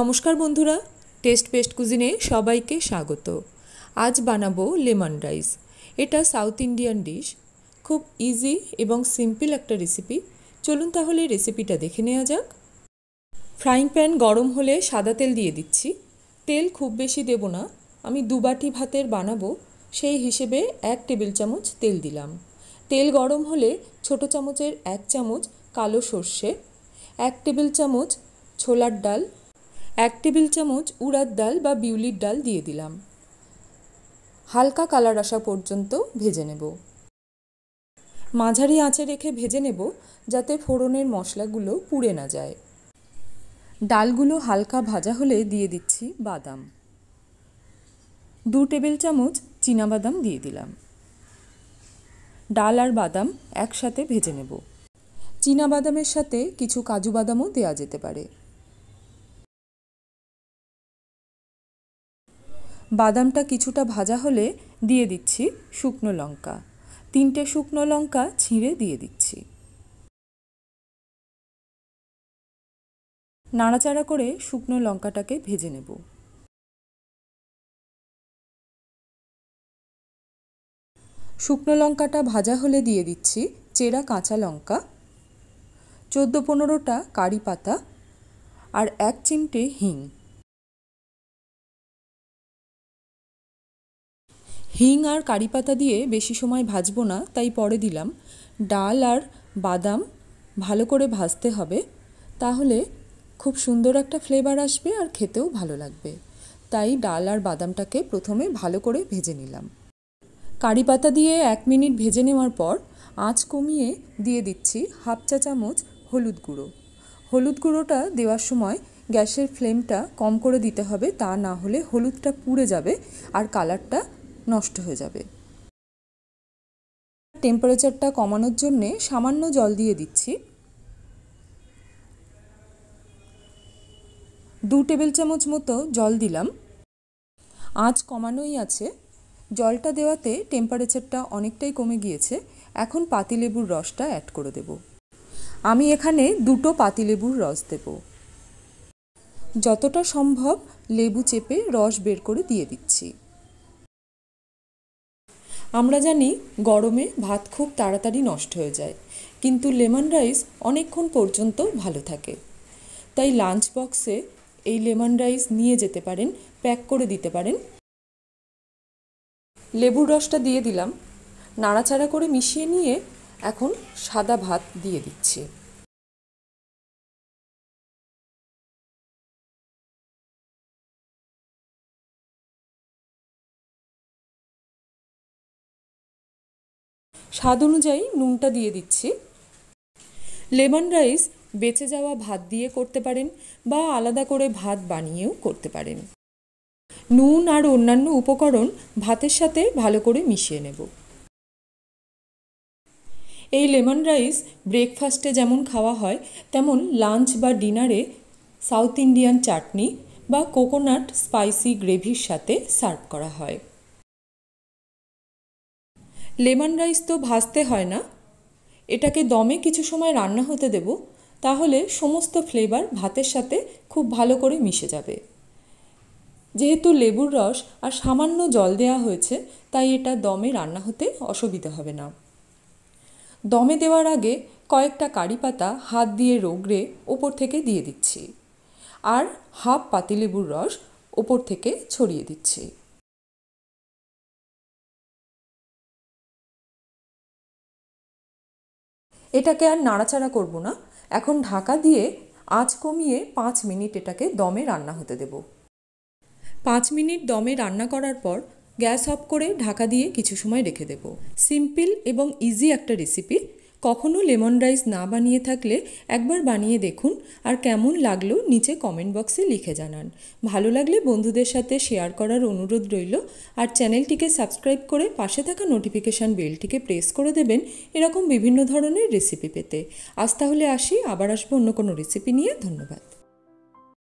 নমস্কার বন্ধুরা test paste কুজিনে সবাইকে স্বাগত আজ বানাবো লেমন রাইস এটা সাউথ ইন্ডিয়ান ডিশ খুব ইজি এবং সিম্পল একটা রেসিপি চলুন তাহলে রেসিপিটা দেখে নেওয়া যাক ফ্রাইং প্যান গরম হলে সাদা তেল দিয়ে দিচ্ছি তেল খুব বেশি দেব না আমি দুবাটি ভাতের বানাবো সেই হিসেবে এক টেবিল চামচ তেল দিলাম তেল গরম হলে ছোট চামচের এক চামচ কালো সর্ষে এক টেবিল চামচ ছোলার ডাল এক টেবিল চামচ উড়ার ডাল বা বিউলির ডাল দিয়ে দিলাম হালকা কালার আসা পর্যন্ত ভেজে নেব মাঝারি আঁচে রেখে ভেজে নেব যাতে ফোড়নের মশলাগুলো পুড়ে না যায় ডালগুলো হালকা ভাজা হলে দিয়ে দিচ্ছি বাদাম দু টেবিল চামচ বাদাম দিয়ে দিলাম ডাল আর বাদাম একসাথে ভেজে নেব বাদামের সাথে কিছু কাজু বাদামও দেওয়া যেতে পারে বাদামটা কিছুটা ভাজা হলে দিয়ে দিচ্ছি শুকনো লঙ্কা তিনটে শুকনো লঙ্কা ছিঁড়ে দিয়ে দিচ্ছি নাড়াচাড়া করে শুকনো লঙ্কাটাকে ভেজে নেব শুকনো লঙ্কাটা ভাজা হলে দিয়ে দিচ্ছি চেরা কাঁচা লঙ্কা চোদ্দো পনেরোটা কারি পাতা আর এক চিমটে হিং হিং আর কারি পাতা দিয়ে বেশি সময় ভাজবো না তাই পরে দিলাম ডাল আর বাদাম ভালো করে ভাজতে হবে তাহলে খুব সুন্দর একটা ফ্লেভার আসবে আর খেতেও ভালো লাগবে তাই ডাল আর বাদামটাকে প্রথমে ভালো করে ভেজে নিলাম কারি পাতা দিয়ে এক মিনিট ভেজে নেওয়ার পর আঁচ কমিয়ে দিয়ে দিচ্ছি হাফ চা চামচ হলুদ গুঁড়ো হলুদ গুঁড়োটা দেওয়ার সময় গ্যাসের ফ্লেমটা কম করে দিতে হবে তা না হলে হলুদটা পুড়ে যাবে আর কালারটা নষ্ট হয়ে যাবে টেম্পারেচারটা কমানোর জন্যে সামান্য জল দিয়ে দিচ্ছি দু টেবিল চামচ মতো জল দিলাম আজ কমানোই আছে জলটা দেওয়াতে টেম্পারেচারটা অনেকটাই কমে গিয়েছে এখন পাতিলেবুর রসটা অ্যাড করে দেব আমি এখানে দুটো পাতিলেবুর রস দেব যতটা সম্ভব লেবু চেপে রস বের করে দিয়ে দিচ্ছি আমরা জানি গরমে ভাত খুব তাড়াতাড়ি নষ্ট হয়ে যায় কিন্তু লেমন রাইস অনেকক্ষণ পর্যন্ত ভালো থাকে তাই লাঞ্চ বক্সে এই লেমন রাইস নিয়ে যেতে পারেন প্যাক করে দিতে পারেন লেবুর রসটা দিয়ে দিলাম নাড়াচাড়া করে মিশিয়ে নিয়ে এখন সাদা ভাত দিয়ে দিচ্ছি স্বাদ অনুযায়ী নুনটা দিয়ে দিচ্ছি লেমন রাইস বেঁচে যাওয়া ভাত দিয়ে করতে পারেন বা আলাদা করে ভাত বানিয়েও করতে পারেন নুন আর অন্যান্য উপকরণ ভাতের সাথে ভালো করে মিশিয়ে নেব এই লেমন রাইস ব্রেকফাস্টে যেমন খাওয়া হয় তেমন লাঞ্চ বা ডিনারে সাউথ ইন্ডিয়ান চাটনি বা কোকোনাট স্পাইসি গ্রেভির সাথে সার্ভ করা হয় লেমন রাইস তো ভাজতে হয় না এটাকে দমে কিছু সময় রান্না হতে দেব তাহলে সমস্ত ফ্লেভার ভাতের সাথে খুব ভালো করে মিশে যাবে যেহেতু লেবুর রস আর সামান্য জল দেওয়া হয়েছে তাই এটা দমে রান্না হতে অসুবিধা হবে না দমে দেওয়ার আগে কয়েকটা কারি পাতা হাত দিয়ে রোগড়ে ওপর থেকে দিয়ে দিচ্ছি আর হাফ পাতিলেবুর রস ওপর থেকে ছড়িয়ে দিচ্ছি এটাকে আর নাড়াচাড়া করব না এখন ঢাকা দিয়ে আঁচ কমিয়ে পাঁচ মিনিট এটাকে দমে রান্না হতে দেব পাঁচ মিনিট দমে রান্না করার পর গ্যাস অফ করে ঢাকা দিয়ে কিছু সময় রেখে দেব সিম্পল এবং ইজি একটা রেসিপি কখনও লেমন রাইস না বানিয়ে থাকলে একবার বানিয়ে দেখুন আর কেমন লাগলো নিচে কমেন্ট বক্সে লিখে জানান ভালো লাগলে বন্ধুদের সাথে শেয়ার করার অনুরোধ রইল আর চ্যানেলটিকে সাবস্ক্রাইব করে পাশে থাকা নোটিফিকেশান বেলটিকে প্রেস করে দেবেন এরকম বিভিন্ন ধরনের রেসিপি পেতে আজ তাহলে আসি আবার আসবো অন্য কোনো রেসিপি নিয়ে ধন্যবাদ